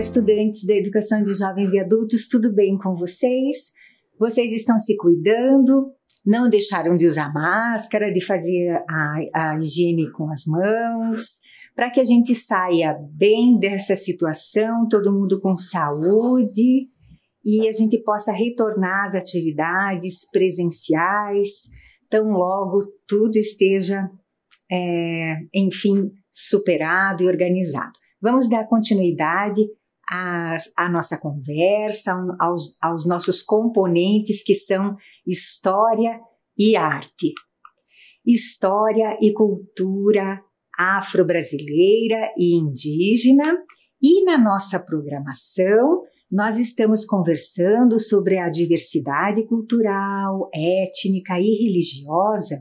Olá, estudantes da Educação de Jovens e Adultos, tudo bem com vocês? Vocês estão se cuidando? Não deixaram de usar máscara, de fazer a, a higiene com as mãos? Para que a gente saia bem dessa situação, todo mundo com saúde e a gente possa retornar às atividades presenciais, tão logo tudo esteja, é, enfim, superado e organizado. Vamos dar continuidade a nossa conversa, aos, aos nossos componentes que são história e arte. História e cultura afro-brasileira e indígena, e na nossa programação nós estamos conversando sobre a diversidade cultural, étnica e religiosa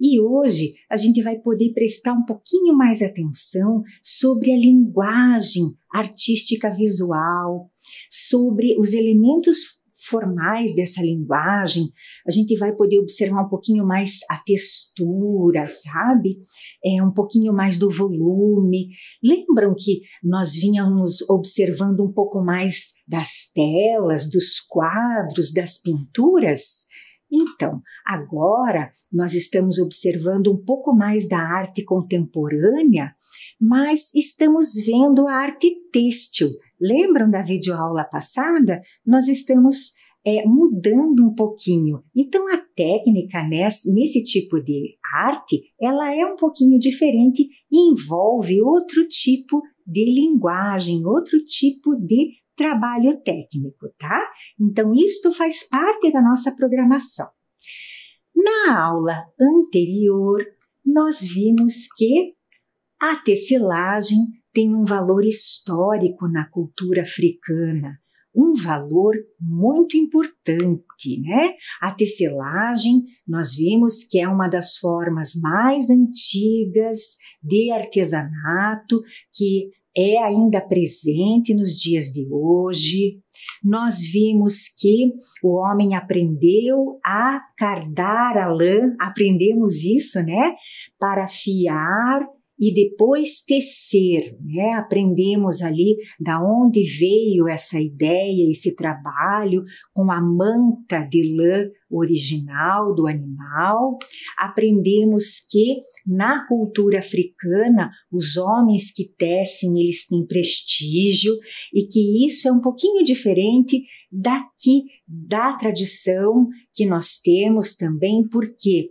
e hoje a gente vai poder prestar um pouquinho mais atenção sobre a linguagem artística visual, sobre os elementos formais dessa linguagem, a gente vai poder observar um pouquinho mais a textura, sabe? É um pouquinho mais do volume. Lembram que nós vínhamos observando um pouco mais das telas, dos quadros, das pinturas? Então, agora nós estamos observando um pouco mais da arte contemporânea, mas estamos vendo a arte têxtil. Lembram da videoaula passada? Nós estamos é, mudando um pouquinho. Então, a técnica nesse, nesse tipo de arte, ela é um pouquinho diferente e envolve outro tipo de linguagem, outro tipo de trabalho técnico, tá? Então, isto faz parte da nossa programação. Na aula anterior, nós vimos que a tecelagem tem um valor histórico na cultura africana, um valor muito importante, né? A tecelagem, nós vimos que é uma das formas mais antigas de artesanato que é ainda presente nos dias de hoje. Nós vimos que o homem aprendeu a cardar a lã, aprendemos isso, né? Para fiar e depois tecer, né? Aprendemos ali da onde veio essa ideia, esse trabalho com a manta de lã original do animal. Aprendemos que na cultura africana os homens que tecem eles têm prestígio e que isso é um pouquinho diferente daqui da tradição que nós temos também, porque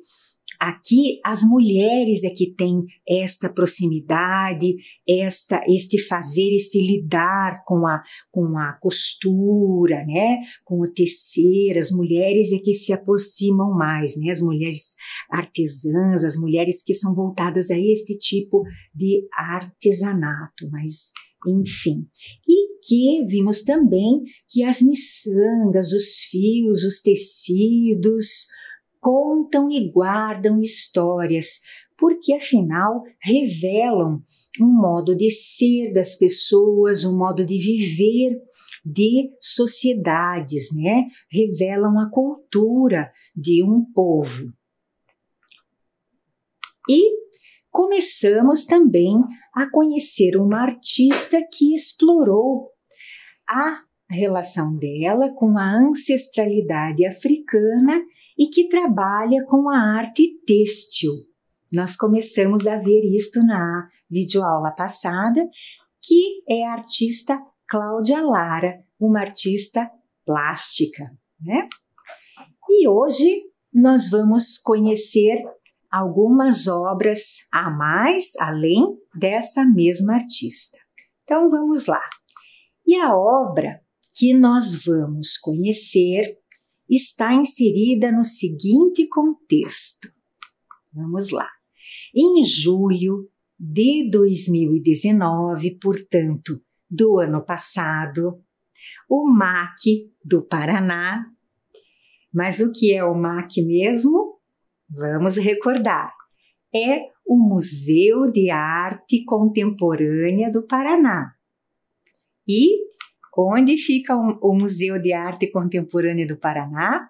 Aqui as mulheres é que têm esta proximidade, esta este fazer, este lidar com a com a costura, né? Com o tecer, as mulheres é que se aproximam mais, né? As mulheres artesãs, as mulheres que são voltadas a este tipo de artesanato, mas enfim. E que vimos também que as miçangas, os fios, os tecidos, contam e guardam histórias, porque afinal revelam um modo de ser das pessoas, um modo de viver de sociedades, né? Revelam a cultura de um povo. E começamos também a conhecer uma artista que explorou a relação dela com a ancestralidade africana e que trabalha com a arte têxtil. Nós começamos a ver isto na videoaula passada, que é a artista Cláudia Lara, uma artista plástica. Né? E hoje nós vamos conhecer algumas obras a mais, além dessa mesma artista. Então vamos lá. E a obra que nós vamos conhecer está inserida no seguinte contexto. Vamos lá. Em julho de 2019, portanto, do ano passado, o MAC do Paraná. Mas o que é o MAC mesmo? Vamos recordar. É o Museu de Arte Contemporânea do Paraná. E onde fica o Museu de Arte Contemporânea do Paraná.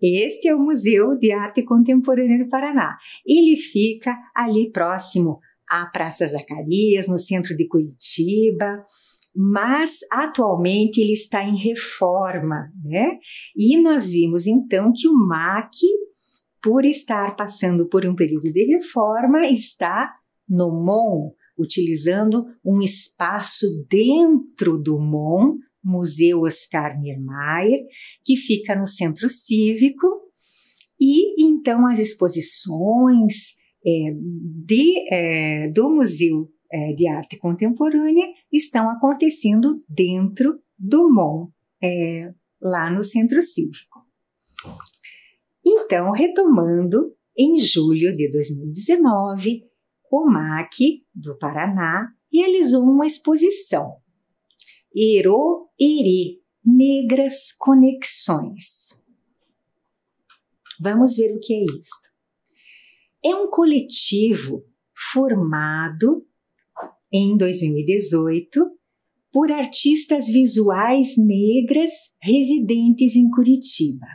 Este é o Museu de Arte Contemporânea do Paraná. Ele fica ali próximo à Praça Zacarias, no centro de Curitiba, mas atualmente ele está em reforma, né? E nós vimos então que o MAC, por estar passando por um período de reforma, está no MON, utilizando um espaço dentro do MON, Museu Oscar Niemeyer, que fica no Centro Cívico, e então as exposições é, de, é, do Museu é, de Arte Contemporânea estão acontecendo dentro do MON, é, lá no Centro Cívico. Então, retomando, em julho de 2019, o MAC do Paraná realizou uma exposição Ero Iri Negras Conexões. Vamos ver o que é isto. É um coletivo formado em 2018 por artistas visuais negras residentes em Curitiba.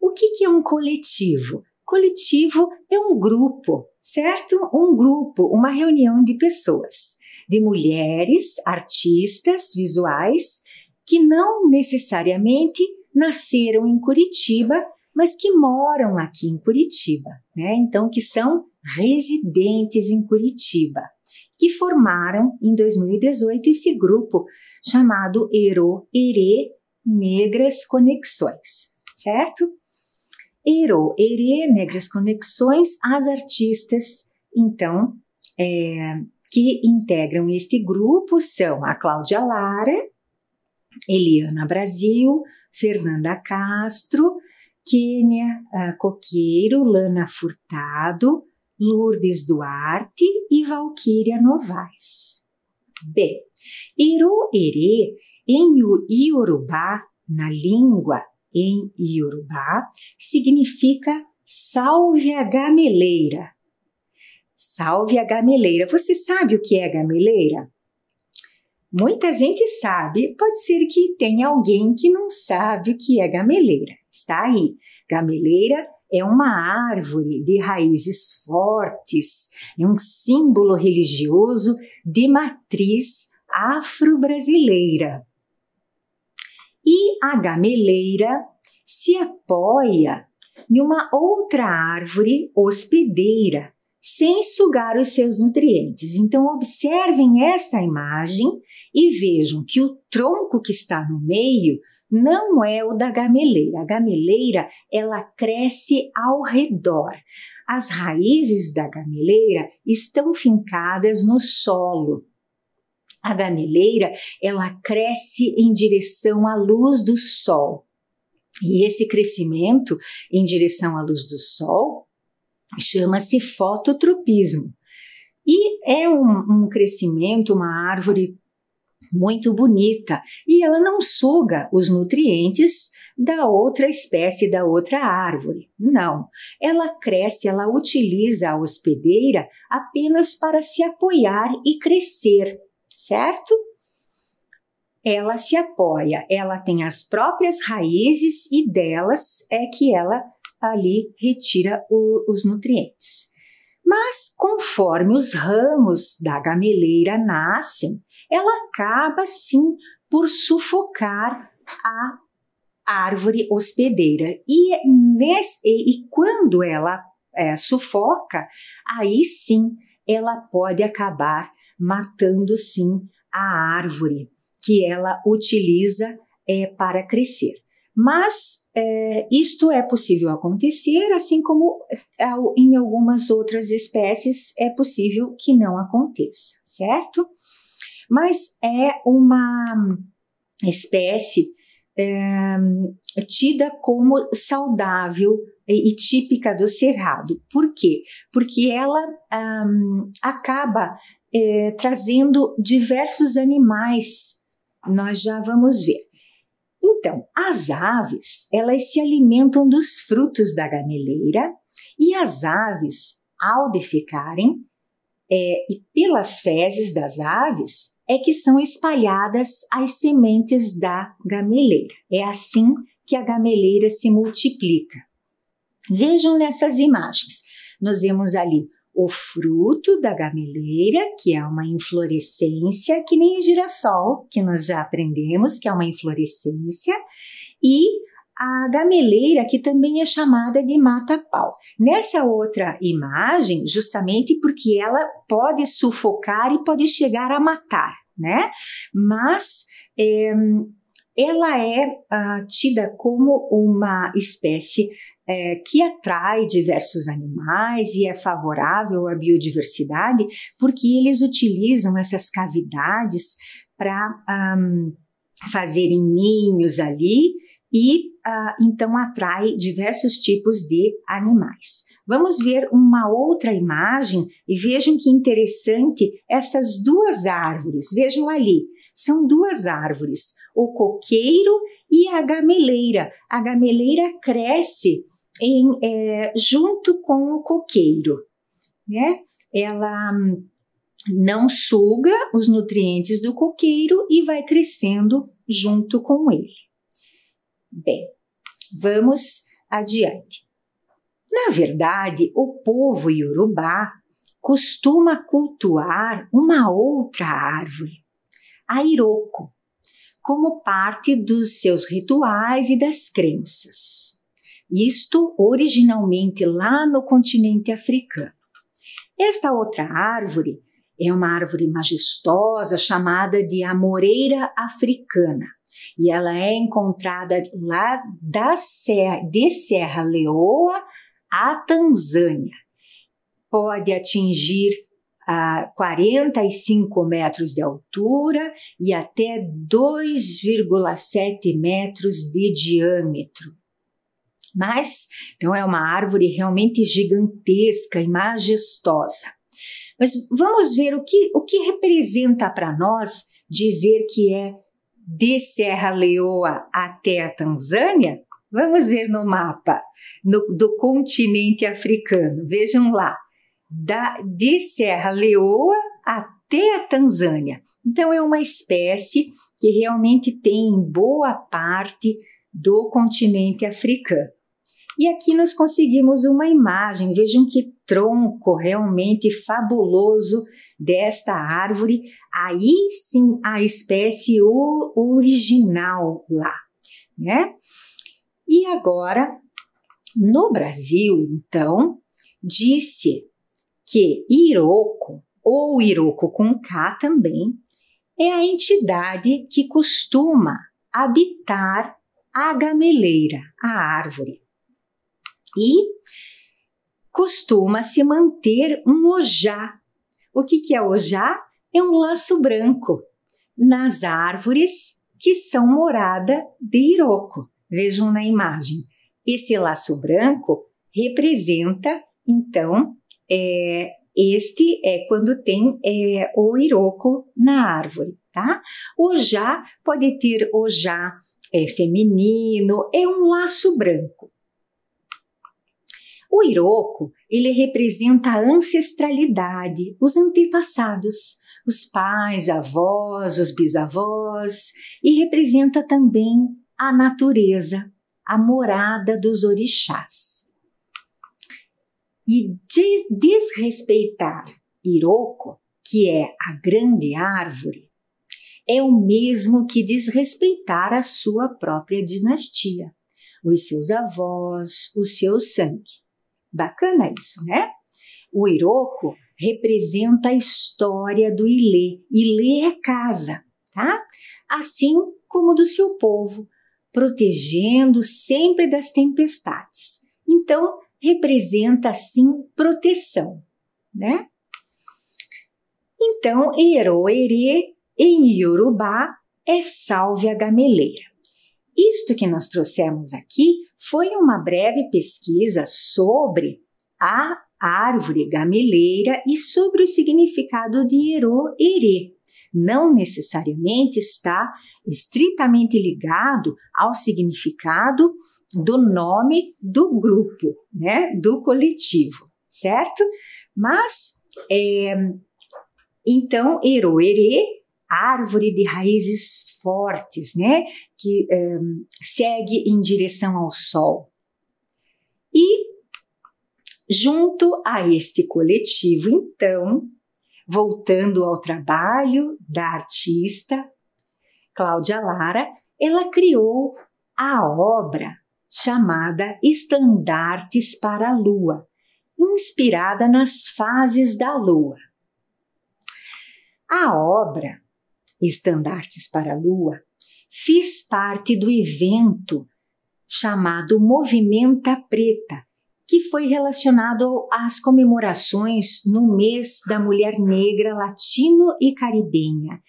O que, que é um coletivo? Coletivo é um grupo certo? Um grupo, uma reunião de pessoas, de mulheres, artistas visuais, que não necessariamente nasceram em Curitiba, mas que moram aqui em Curitiba, né? Então, que são residentes em Curitiba, que formaram em 2018 esse grupo chamado Ero Ere Negras Conexões, certo? iro erer é, negras né, conexões às artistas, então, é, que integram este grupo são a Cláudia Lara, Eliana Brasil, Fernanda Castro, Kênia ah, Coqueiro, Lana Furtado, Lourdes Duarte e Valquíria Novaes. Bem, ere em Iorubá, na língua em Yorubá significa salve a gameleira. Salve a gameleira. Você sabe o que é gameleira? Muita gente sabe, pode ser que tenha alguém que não sabe o que é gameleira. Está aí. Gameleira é uma árvore de raízes fortes, é um símbolo religioso de matriz afro-brasileira. E a gameleira se apoia em uma outra árvore hospedeira, sem sugar os seus nutrientes. Então, observem essa imagem e vejam que o tronco que está no meio não é o da gameleira. A gameleira ela cresce ao redor. As raízes da gameleira estão fincadas no solo a gameleira, ela cresce em direção à luz do sol. E esse crescimento em direção à luz do sol chama-se fototropismo. E é um, um crescimento, uma árvore muito bonita e ela não suga os nutrientes da outra espécie, da outra árvore. Não, ela cresce, ela utiliza a hospedeira apenas para se apoiar e crescer certo? Ela se apoia, ela tem as próprias raízes e delas é que ela ali retira o, os nutrientes. Mas conforme os ramos da gameleira nascem, ela acaba sim por sufocar a árvore hospedeira. E, nesse, e, quando ela é, sufoca, aí sim ela pode acabar matando sim a árvore que ela utiliza é, para crescer. Mas é, isto é possível acontecer, assim como é, em algumas outras espécies é possível que não aconteça, certo? Mas é uma espécie é, tida como saudável e, típica do cerrado. Por quê? Porque ela um, acaba é, trazendo diversos animais. Nós já vamos ver. Então, as aves, elas se alimentam dos frutos da gameleira e as aves, ao defecarem, é, e pelas fezes das aves, é que são espalhadas as sementes da gameleira. É assim que a gameleira se multiplica. Vejam nessas imagens. Nós vemos ali o fruto da gameleira, que é uma inflorescência, que nem o girassol, que nós já aprendemos que é uma inflorescência, e a gameleira, que também é chamada de mata-pau. Nessa outra imagem, justamente porque ela pode sufocar e pode chegar a matar, né? Mas é, ela é ah, tida como uma espécie é, que atrai diversos animais e é favorável à biodiversidade, porque eles utilizam essas cavidades para um, fazerem ninhos ali e uh, então atrai diversos tipos de animais. Vamos ver uma outra imagem e vejam que interessante essas duas árvores. Vejam ali, são duas árvores, o coqueiro e a gameleira. A gameleira cresce em, é, junto com o coqueiro, né? Ela hum, não suga os nutrientes do coqueiro e vai crescendo junto com ele. Bem, vamos adiante. Na verdade, o povo iorubá costuma cultuar uma outra árvore, a iroco, como parte dos seus rituais e das crenças isto originalmente lá no continente africano. Esta outra árvore é uma árvore majestosa chamada de amoreira africana e ela é encontrada lá da serra, de Serra Leoa à Tanzânia. Pode atingir ah, a 45 metros de altura e até 2,7 metros de diâmetro mas então é uma árvore realmente gigantesca e majestosa. Mas vamos ver o que, o que representa para nós dizer que é de Serra Leoa até a Tanzânia? Vamos ver no mapa no, do continente africano. Vejam lá, da, de Serra Leoa até a Tanzânia. Então, é uma espécie que realmente tem boa parte do continente africano. E aqui nós conseguimos uma imagem, vejam que tronco realmente fabuloso desta árvore, aí sim a espécie original lá, né? E agora, no Brasil, então, disse que Iroco, ou Iroco com K também, é a entidade que costuma habitar a gameleira, a árvore. E costuma se manter um ojá. O que, que é ojá? É um laço branco nas árvores que são morada de Iroko. Vejam na imagem. Esse laço branco representa, então, é, este é quando tem é, o Iroko na árvore, tá? Ojá pode ter ojá é, feminino, é um laço branco. O Iroko, ele representa a ancestralidade, os antepassados, os pais, avós, os bisavós, e representa também a natureza, a morada dos orixás. E desrespeitar Iroko, que é a grande árvore, é o mesmo que desrespeitar a sua própria dinastia, os seus avós, o seu sangue. Bacana isso, né? O Iroko representa a história do Ilê. Ilê é casa, tá? Assim como do seu povo, protegendo sempre das tempestades. Então, representa assim proteção, né? Então, Eroerê em Yorubá é salve a gameleira. Isto que nós trouxemos aqui foi uma breve pesquisa sobre a árvore gameleira e sobre o significado de Herô ere Não necessariamente está estritamente ligado ao significado do nome do grupo, né, do coletivo, certo? Mas, é, então, ere árvore de raízes fortes, né? Que um, eh, segue em direção ao sol. E junto a este coletivo, então, voltando ao trabalho da artista Cláudia Lara, ela criou a obra chamada Estandartes para a Lua, inspirada nas fases da Lua. A obra Estandartes para a Lua, fiz parte do evento chamado Movimenta Preta, que foi relacionado às comemorações no mês da mulher negra latino e caribenha,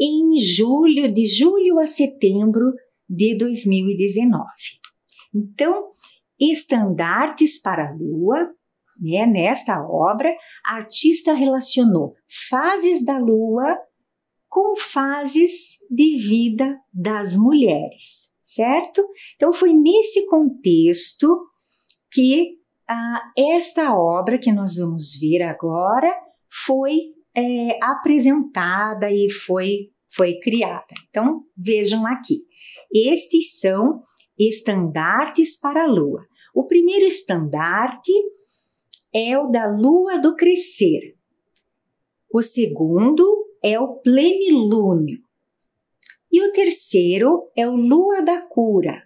em julho, de julho a setembro de 2019. Então, Estandartes para a Lua, né, nesta obra, a artista relacionou fases da Lua com fases de vida das mulheres, certo? Então foi nesse contexto que ah, esta obra que nós vamos ver agora foi é, apresentada e foi, foi criada. Então vejam aqui. Estes são estandartes para a lua. O primeiro estandarte é o da lua do crescer. O segundo é o plenilúnio. E o terceiro é o lua da cura.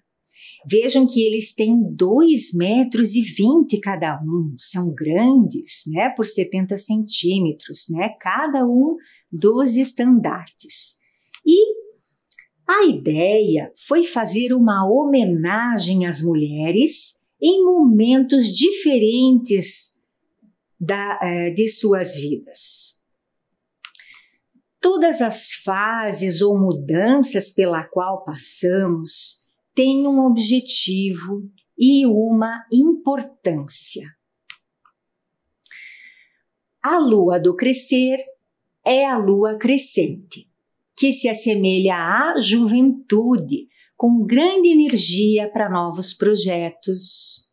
Vejam que eles têm 2 metros e 20 cada um, são grandes, né, por 70 centímetros, né, cada um dos estandartes. E a ideia foi fazer uma homenagem às mulheres em momentos diferentes da, eh, de suas vidas. Todas as fases ou mudanças pela qual passamos têm um objetivo e uma importância. A lua do crescer é a lua crescente, que se assemelha à juventude, com grande energia para novos projetos.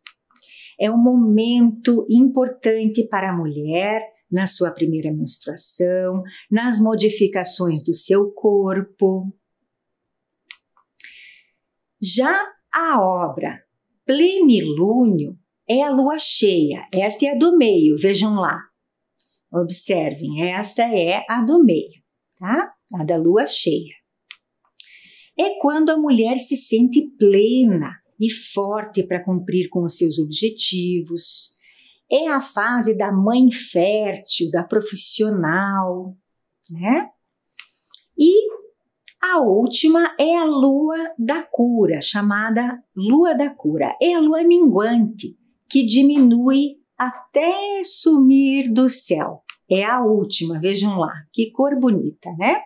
É um momento importante para a mulher na sua primeira menstruação, nas modificações do seu corpo. Já a obra Plenilúnio é a lua cheia, esta é a do meio, vejam lá. Observem, esta é a do meio, tá? A da lua cheia. É quando a mulher se sente plena e forte para cumprir com os seus objetivos, é a fase da mãe fértil, da profissional, né? E a última é a lua da cura, chamada lua da cura. É a lua minguante, que diminui até sumir do céu. É a última, vejam lá, que cor bonita, né?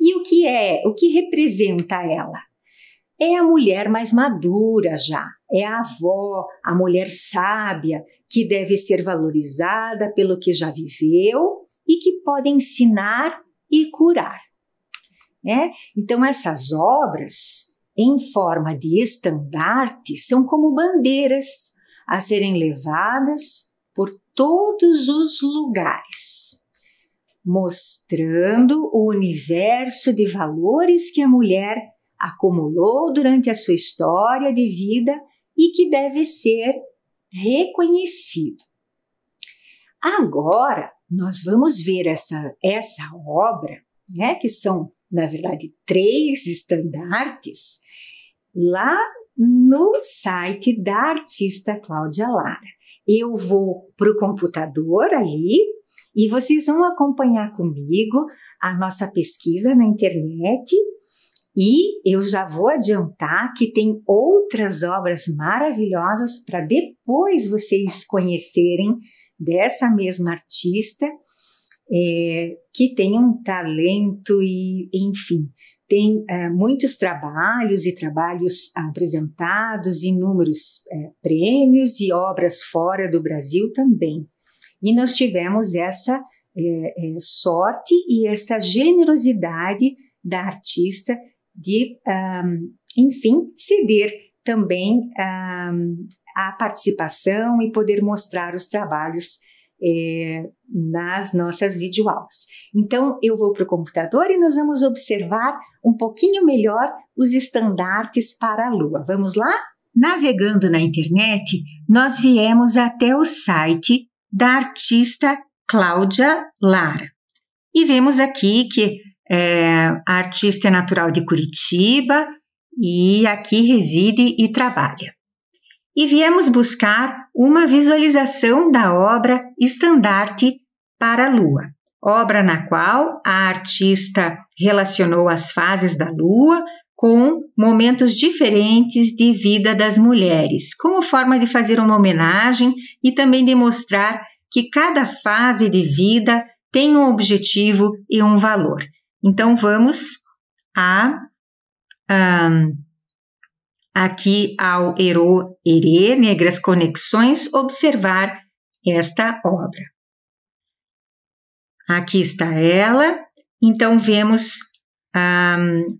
E o que é, o que representa ela? é a mulher mais madura já, é a avó, a mulher sábia, que deve ser valorizada pelo que já viveu e que pode ensinar e curar. Né? Então, essas obras, em forma de estandarte, são como bandeiras a serem levadas por todos os lugares, mostrando o universo de valores que a mulher acumulou durante a sua história de vida e que deve ser reconhecido. Agora, nós vamos ver essa, essa obra, né, que são, na verdade, três estandartes, lá no site da artista Cláudia Lara. Eu vou para o computador ali e vocês vão acompanhar comigo a nossa pesquisa na internet e eu já vou adiantar que tem outras obras maravilhosas para depois vocês conhecerem dessa mesma artista é, que tem um talento e, enfim, tem é, muitos trabalhos e trabalhos apresentados, inúmeros é, prêmios e obras fora do Brasil também. E nós tivemos essa é, é, sorte e esta generosidade da artista de, um, enfim, ceder também um, participação e poder mostrar os trabalhos é, nas nossas videoaulas. Então, eu vou para o computador e nós vamos observar um pouquinho melhor os estandartes para a Lua. Vamos lá? Navegando na internet, nós viemos até o site da artista Cláudia Lara. E vemos aqui que é, artista é natural de Curitiba e aqui reside e trabalha. E viemos buscar uma visualização da obra Estandarte para a Lua, obra na qual a artista relacionou as fases da Lua com momentos diferentes de vida das mulheres, como forma de fazer uma homenagem e também demonstrar que cada fase de vida tem um objetivo e um valor. Então vamos a um, aqui ao Ero Ere, Negras Conexões, observar esta obra. Aqui está ela, então vemos um,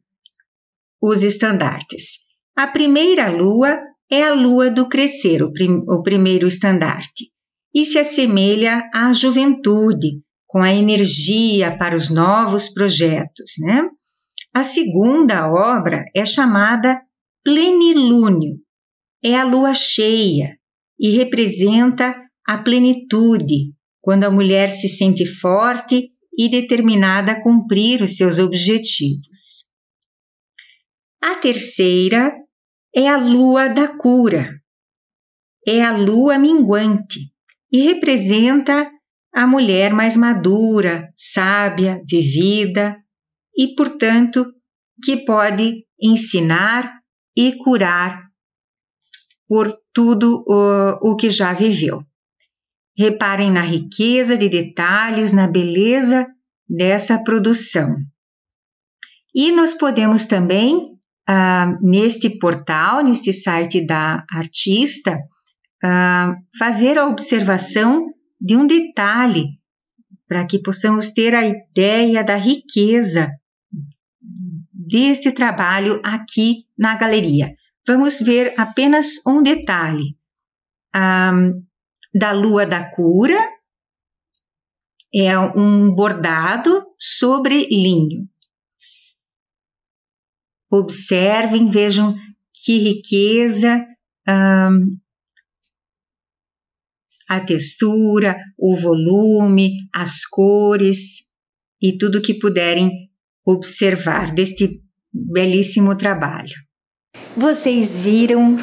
os estandartes. A primeira lua é a lua do crescer, o, prim o primeiro estandarte, e se assemelha à juventude, com a energia para os novos projetos. Né? A segunda obra é chamada Plenilúnio, é a lua cheia e representa a plenitude, quando a mulher se sente forte e determinada a cumprir os seus objetivos. A terceira é a lua da cura, é a lua minguante e representa a mulher mais madura, sábia, vivida e, portanto, que pode ensinar e curar por tudo o, o que já viveu. Reparem na riqueza de detalhes, na beleza dessa produção. E nós podemos também, ah, neste portal, neste site da artista, ah, fazer a observação de um detalhe, para que possamos ter a ideia da riqueza deste trabalho aqui na galeria. Vamos ver apenas um detalhe um, da lua da cura. É um bordado sobre linho. Observem, vejam que riqueza um, a textura, o volume, as cores e tudo que puderem observar deste belíssimo trabalho. Vocês viram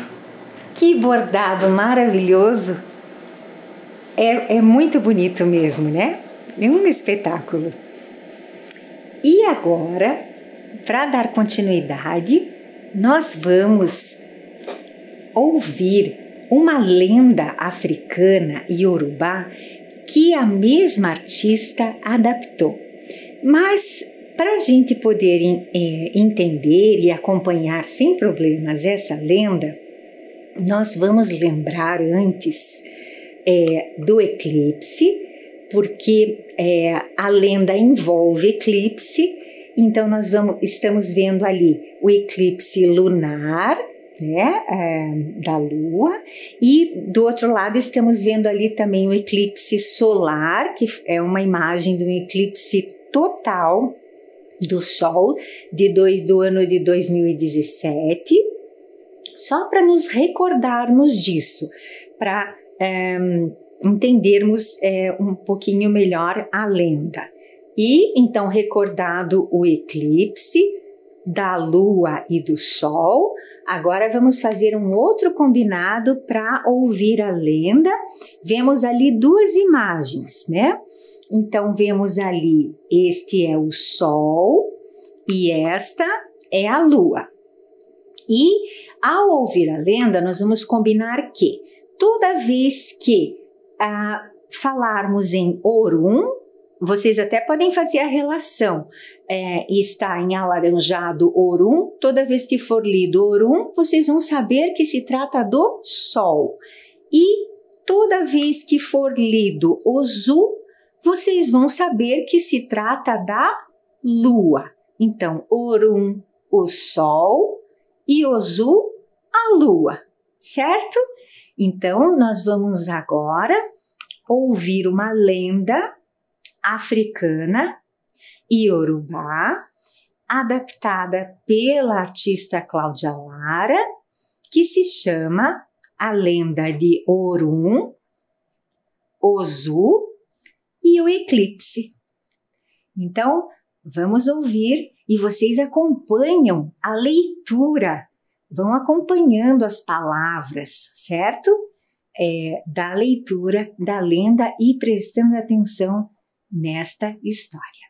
que bordado maravilhoso! É, é muito bonito mesmo, né? É um espetáculo. E agora, para dar continuidade, nós vamos ouvir uma lenda africana iorubá que a mesma artista adaptou. Mas para a gente poder é, entender e acompanhar sem problemas essa lenda, nós vamos lembrar antes é, do eclipse, porque é, a lenda envolve eclipse, então nós vamos, estamos vendo ali o eclipse lunar né, é, da Lua, e do outro lado estamos vendo ali também o eclipse solar, que é uma imagem de um eclipse total do Sol de dois, do ano de 2017, só para nos recordarmos disso, para é, eh, entendermos é, um pouquinho melhor a lenda. E então, recordado o eclipse, da lua e do sol. Agora vamos fazer um outro combinado para ouvir a lenda. Vemos ali duas imagens, né? Então vemos ali, este é o sol e esta é a lua. E ao ouvir a lenda, nós vamos combinar que toda vez que ah, falarmos em Orum, vocês até podem fazer a relação é, está em alaranjado Orum, toda vez que for lido Orum, vocês vão saber que se trata do Sol. E toda vez que for lido Ozu, vocês vão saber que se trata da Lua. Então, Orum, o Sol, e Ozu, a Lua, certo? Então, nós vamos agora ouvir uma lenda africana Iorubá, adaptada pela artista Cláudia Lara, que se chama A Lenda de Orum, Ozu e o Eclipse. Então, vamos ouvir e vocês acompanham a leitura, vão acompanhando as palavras, certo? É, da leitura da lenda e prestando atenção nesta história.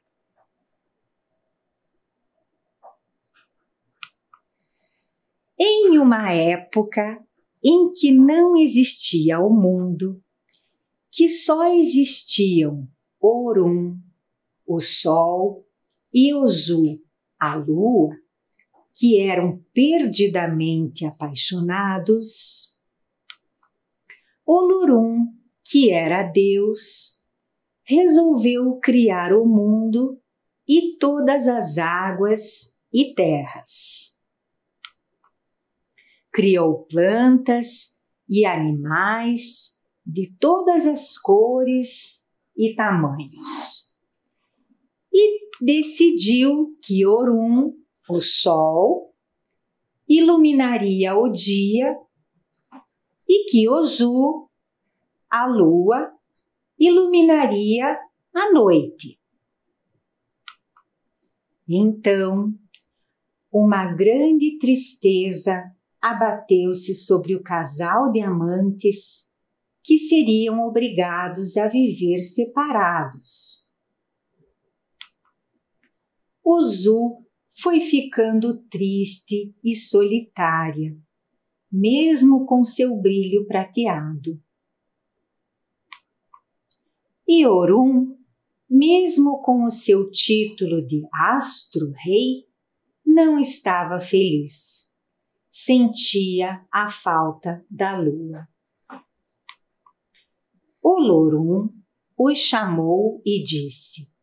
Em uma época em que não existia o mundo, que só existiam Orum, o Sol, e Ozu, a Lua, que eram perdidamente apaixonados, Olurum, que era Deus, resolveu criar o mundo e todas as águas e terras criou plantas e animais de todas as cores e tamanhos. E decidiu que Orum, o Sol, iluminaria o dia e que Ozu, a Lua, iluminaria a noite. Então, uma grande tristeza abateu-se sobre o casal de amantes que seriam obrigados a viver separados. Ozu foi ficando triste e solitária, mesmo com seu brilho prateado. E Orun, mesmo com o seu título de astro-rei, não estava feliz sentia a falta da lua. O Lorum os chamou e disse: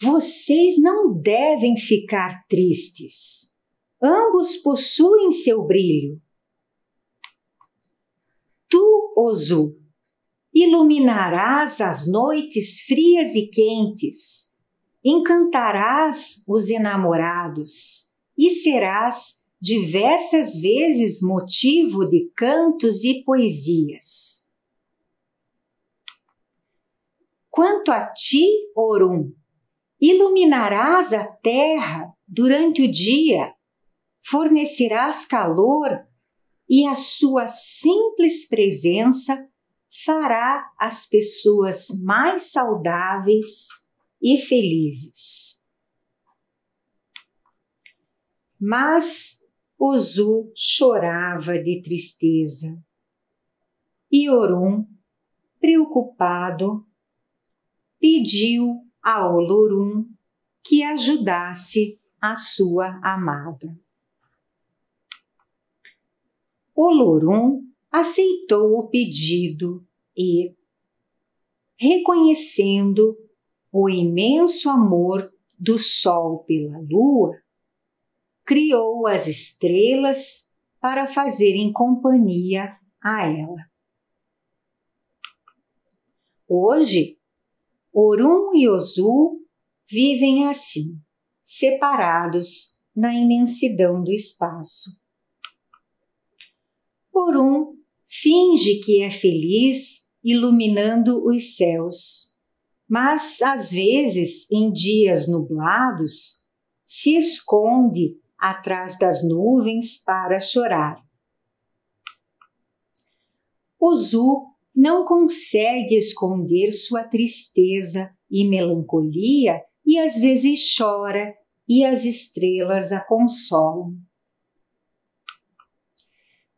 Vocês não devem ficar tristes. Ambos possuem seu brilho. Tu, Ozu, iluminarás as noites frias e quentes, encantarás os enamorados e serás diversas vezes motivo de cantos e poesias. Quanto a ti, Orum, iluminarás a terra durante o dia, fornecerás calor e a sua simples presença fará as pessoas mais saudáveis e felizes. Mas Ozu chorava de tristeza. E Orun, preocupado, pediu a Olorum que ajudasse a sua amada. Olorum aceitou o pedido e, reconhecendo o imenso amor do Sol pela Lua, criou as estrelas para fazerem companhia a ela. Hoje, Orum e Ozu vivem assim, separados na imensidão do espaço. Orum finge que é feliz iluminando os céus, mas às vezes, em dias nublados, se esconde atrás das nuvens para chorar. Ozu não consegue esconder sua tristeza e melancolia e às vezes chora e as estrelas a consolam.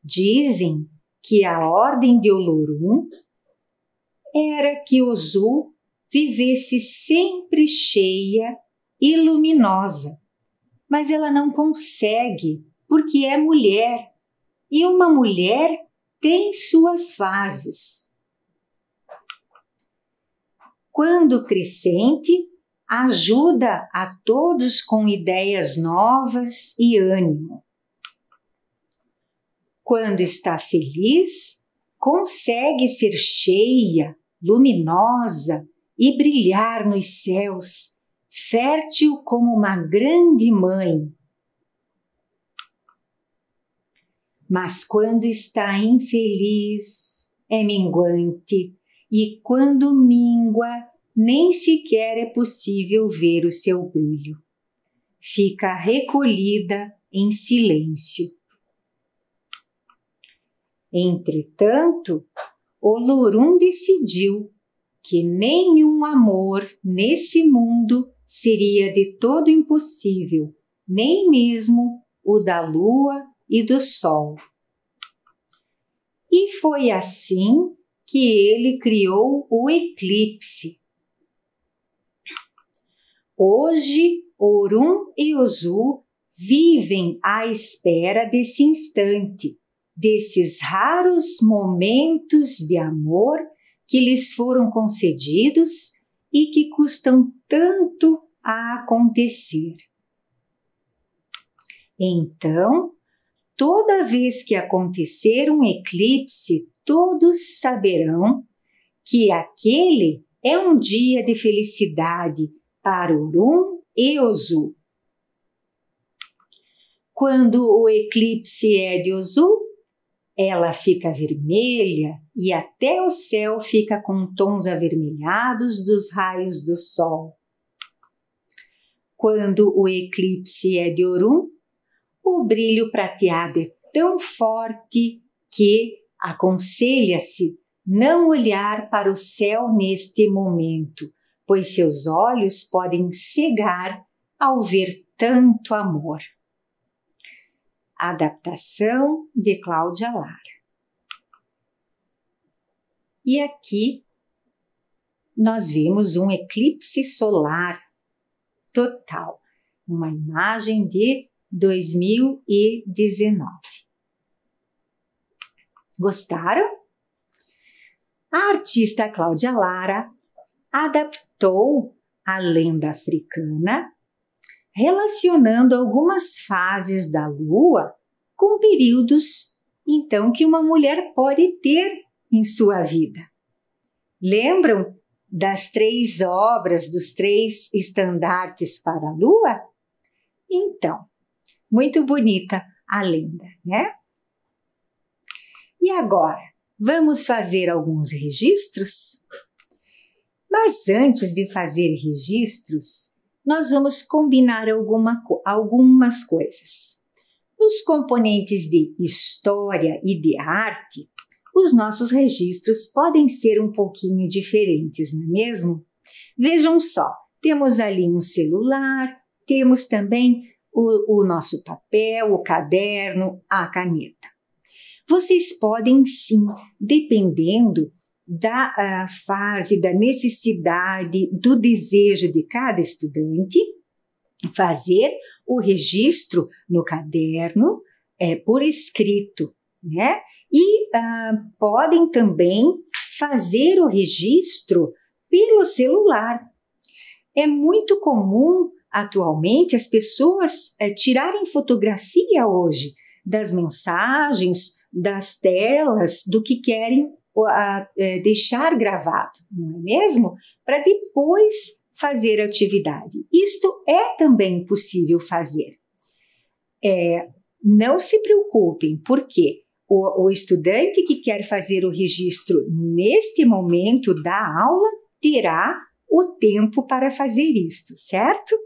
Dizem que a ordem de Olorum era que Ozu vivesse sempre cheia e luminosa, mas ela não consegue, porque é mulher. E uma mulher tem suas fases. Quando crescente, ajuda a todos com ideias novas e ânimo. Quando está feliz, consegue ser cheia, luminosa e brilhar nos céus fértil como uma grande mãe. Mas quando está infeliz, é minguante, e quando mingua, nem sequer é possível ver o seu brilho. Fica recolhida em silêncio. Entretanto, Olorum decidiu que nenhum amor nesse mundo seria de todo impossível, nem mesmo o da lua e do sol. E foi assim que ele criou o eclipse. Hoje, Orum e Ozu vivem à espera desse instante, desses raros momentos de amor que lhes foram concedidos e que custam tanto a acontecer. Então, toda vez que acontecer um eclipse, todos saberão que aquele é um dia de felicidade para Urum e Ozu. Quando o eclipse é de Ozu, ela fica vermelha e até o céu fica com tons avermelhados dos raios do sol. Quando o eclipse é de Orum, o brilho prateado é tão forte que aconselha-se não olhar para o céu neste momento, pois seus olhos podem cegar ao ver tanto amor. Adaptação de Cláudia Lara. E aqui nós vimos um eclipse solar total, uma imagem de 2019. Gostaram? A artista Cláudia Lara adaptou a lenda africana relacionando algumas fases da lua com períodos então que uma mulher pode ter em sua vida. Lembram das três obras, dos três estandartes para a lua? Então, muito bonita a lenda, né? E agora, vamos fazer alguns registros? Mas antes de fazer registros, nós vamos combinar alguma, algumas coisas. Nos componentes de história e de arte, os nossos registros podem ser um pouquinho diferentes, não é mesmo? Vejam só, temos ali um celular, temos também o, o nosso papel, o caderno, a caneta. Vocês podem sim, dependendo da uh, fase, da necessidade, do desejo de cada estudante, fazer o registro no caderno é, por escrito, né? E uh, podem também fazer o registro pelo celular. É muito comum atualmente as pessoas é, tirarem fotografia hoje das mensagens, das telas, do que querem é, deixar gravado, não é mesmo? Para depois fazer a atividade. Isto é também possível fazer. É, não se preocupem, porque o, o estudante que quer fazer o registro neste momento da aula terá o tempo para fazer isto, certo?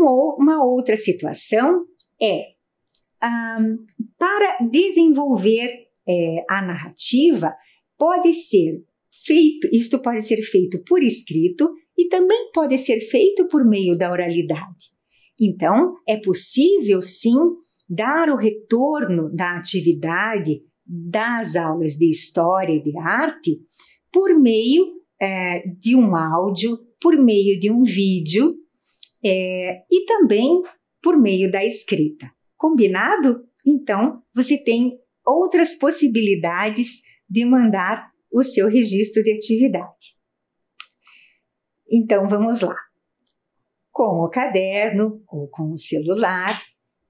uma outra situação é um, para desenvolver é, a narrativa, pode ser feito, isto pode ser feito por escrito e também pode ser feito por meio da oralidade. Então, é possível sim dar o retorno da atividade das aulas de história e de arte por meio é, de um áudio, por meio de um vídeo é, e também por meio da escrita. Combinado? Então, você tem outras possibilidades de mandar o seu registro de atividade. Então vamos lá. Com o caderno ou com o celular,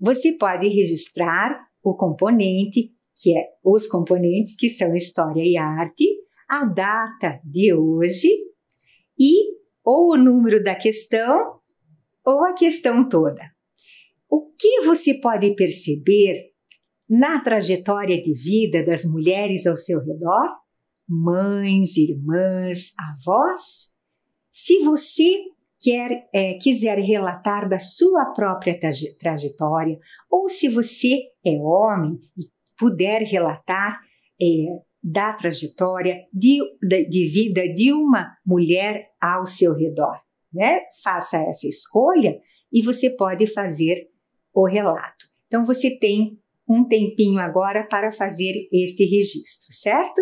você pode registrar o componente, que é os componentes que são história e arte, a data de hoje e ou o número da questão ou a questão toda. O que você pode perceber na trajetória de vida das mulheres ao seu redor, mães, irmãs, avós. Se você quer, é, quiser relatar da sua própria trajetória, ou se você é homem e puder relatar é, da trajetória de, de, de vida de uma mulher ao seu redor. Né? Faça essa escolha e você pode fazer o relato. Então, você tem um tempinho agora para fazer este registro, certo?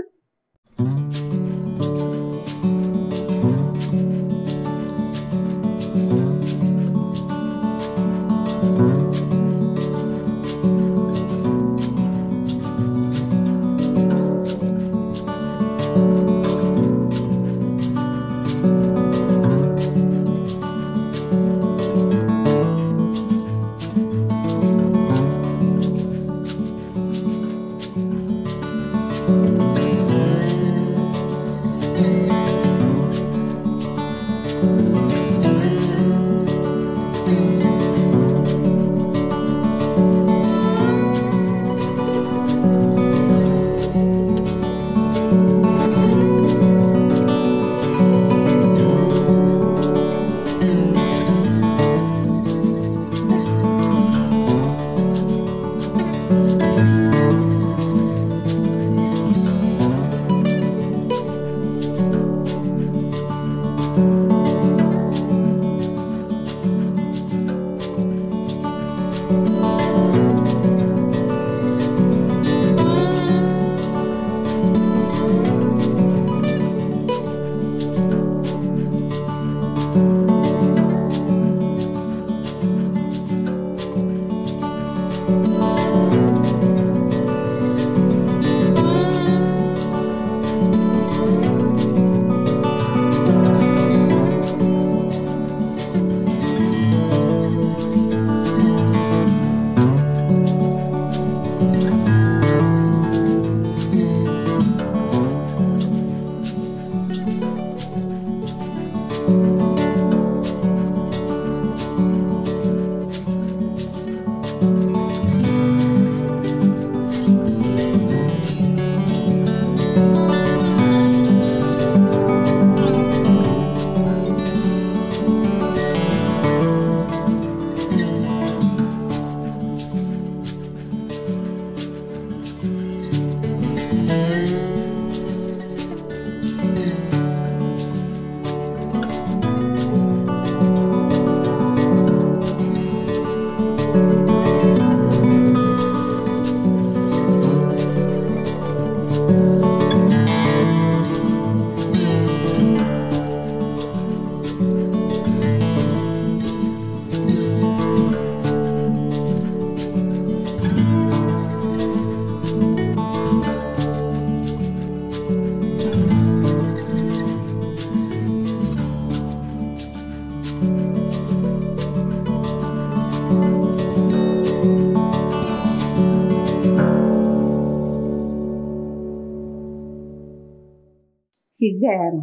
fizeram.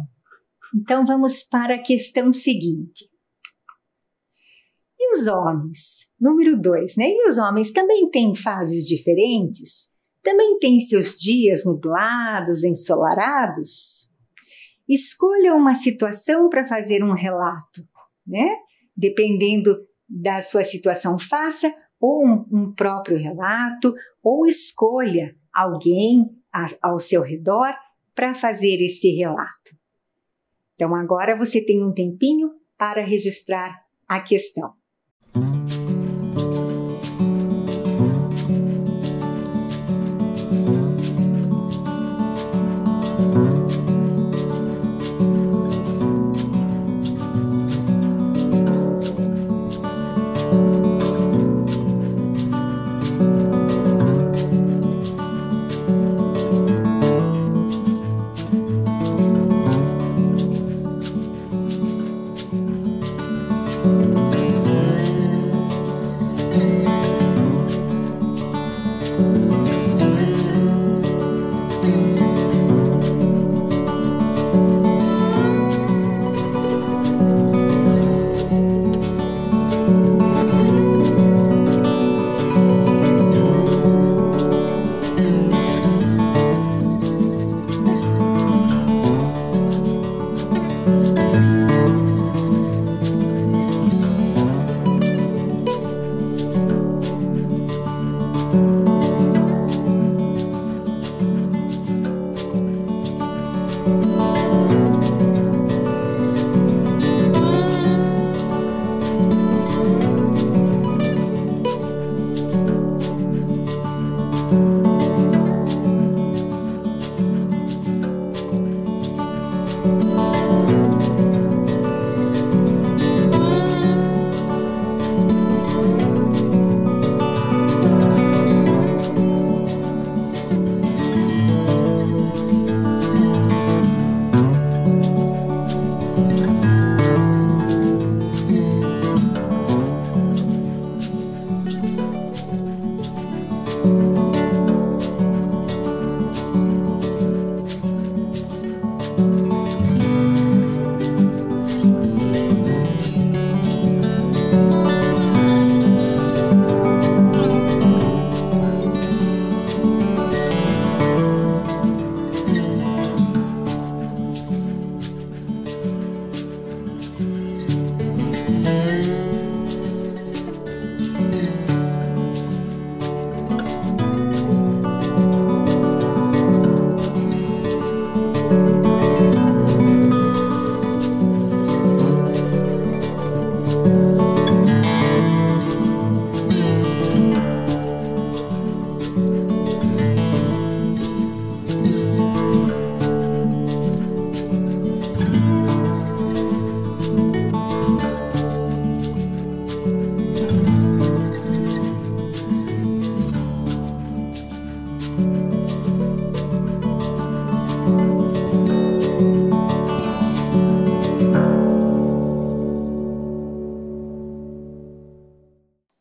Então vamos para a questão seguinte. E os homens? Número dois, né? E os homens também têm fases diferentes? Também têm seus dias nublados, ensolarados? Escolha uma situação para fazer um relato, né? Dependendo da sua situação, faça ou um, um próprio relato, ou escolha alguém a, ao seu redor para fazer esse relato. Então agora você tem um tempinho para registrar a questão.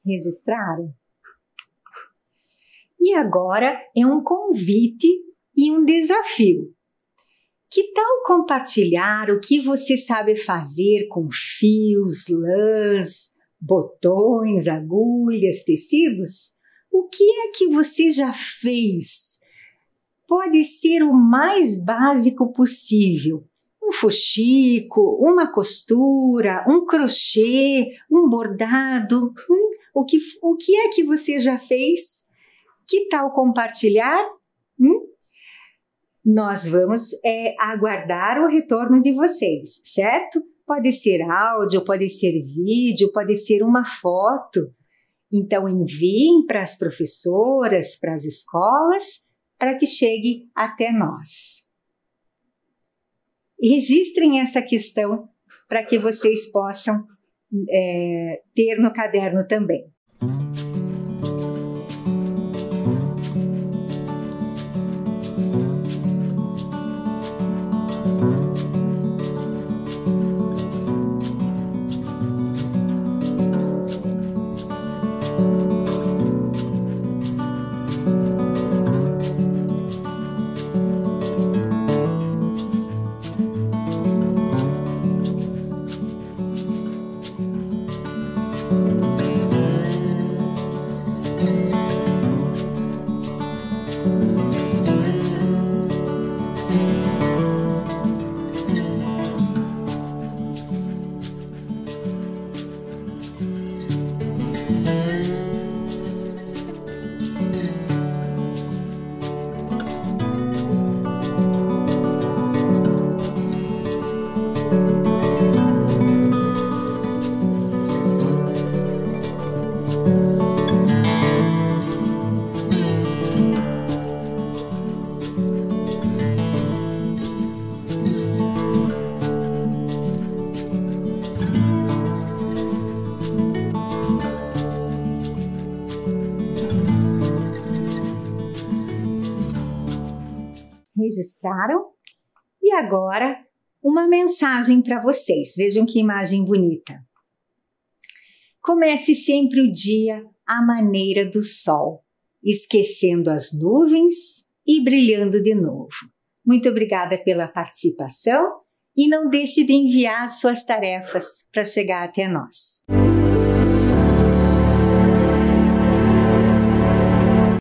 Registraram? E agora é um convite e um desafio. Que tal compartilhar o que você sabe fazer com fios, lãs, botões, agulhas, tecidos? O que é que você já fez? Pode ser o mais básico possível. Um fuxico, uma costura, um crochê, um bordado. Hum? O que, o que é que você já fez? Que tal compartilhar? Hum? Nós vamos é, aguardar o retorno de vocês, certo? Pode ser áudio, pode ser vídeo, pode ser uma foto. Então enviem para as professoras, para as escolas, para que chegue até nós. registrem essa questão para que vocês possam é, ter no caderno também. registraram. E agora, uma mensagem para vocês. Vejam que imagem bonita. Comece sempre o dia à maneira do sol, esquecendo as nuvens e brilhando de novo. Muito obrigada pela participação e não deixe de enviar suas tarefas para chegar até nós.